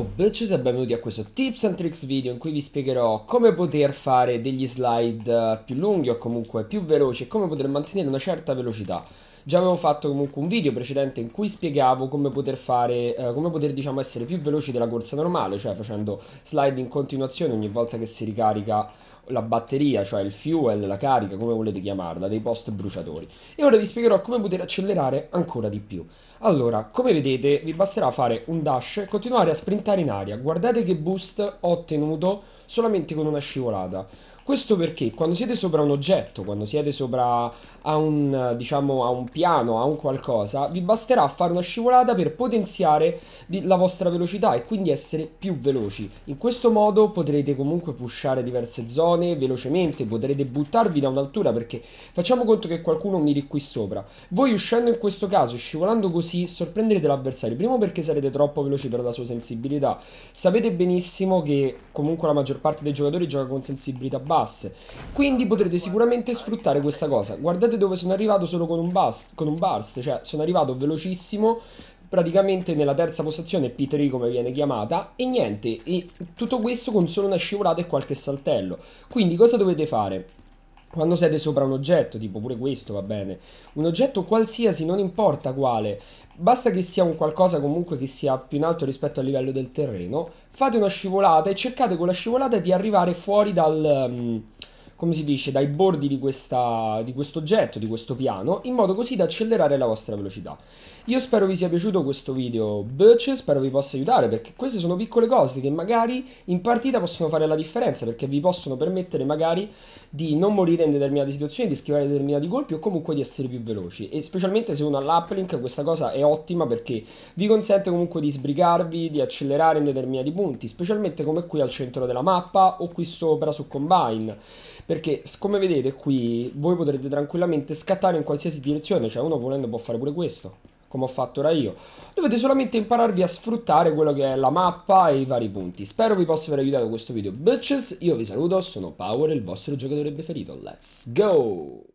Ciao bitches e benvenuti a questo tips and tricks video in cui vi spiegherò come poter fare degli slide eh, più lunghi o comunque più veloci e come poter mantenere una certa velocità. Già avevo fatto comunque un video precedente in cui spiegavo come poter fare, eh, come poter diciamo essere più veloci della corsa normale, cioè facendo slide in continuazione ogni volta che si ricarica la batteria, cioè il fuel, la carica, come volete chiamarla, dei post bruciatori. E ora vi spiegherò come poter accelerare ancora di più. Allora, come vedete, vi basterà fare un dash, continuare a sprintare in aria. Guardate che boost ho ottenuto solamente con una scivolata. Questo perché quando siete sopra un oggetto, quando siete sopra a un, diciamo, a un piano, a un qualcosa, vi basterà fare una scivolata per potenziare la vostra velocità e quindi essere più veloci. In questo modo potrete comunque pushare diverse zone velocemente, potrete buttarvi da un'altura perché facciamo conto che qualcuno miri qui sopra. Voi uscendo in questo caso e scivolando così sorprenderete l'avversario, primo perché sarete troppo veloci per la sua sensibilità. Sapete benissimo che comunque la maggior parte dei giocatori gioca con sensibilità bassa pass. Quindi potrete sicuramente sfruttare questa cosa. Guardate dove sono arrivato solo con un, bust, con un burst, cioè sono arrivato velocissimo praticamente nella terza postazione P3 come viene chiamata e niente e tutto questo con solo una scivolata e qualche saltello quindi cosa dovete fare quando siete sopra un oggetto, tipo pure questo va bene, un oggetto qualsiasi, non importa quale, basta che sia un qualcosa comunque che sia più in alto rispetto al livello del terreno, fate una scivolata e cercate con la scivolata di arrivare fuori dal... Um, come si dice, dai bordi di, questa, di questo oggetto, di questo piano, in modo così da accelerare la vostra velocità. Io spero vi sia piaciuto questo video, Birch, spero vi possa aiutare, perché queste sono piccole cose che magari in partita possono fare la differenza, perché vi possono permettere magari di non morire in determinate situazioni, di schivare determinati colpi o comunque di essere più veloci. E specialmente se uno ha l'uplink questa cosa è ottima perché vi consente comunque di sbrigarvi, di accelerare in determinati punti, specialmente come qui al centro della mappa o qui sopra su Combine perché come vedete qui voi potrete tranquillamente scattare in qualsiasi direzione, cioè uno volendo può fare pure questo, come ho fatto ora io. Dovete solamente impararvi a sfruttare quello che è la mappa e i vari punti. Spero vi possa aver aiutato questo video, bitches, io vi saluto, sono Power, il vostro giocatore preferito, let's go!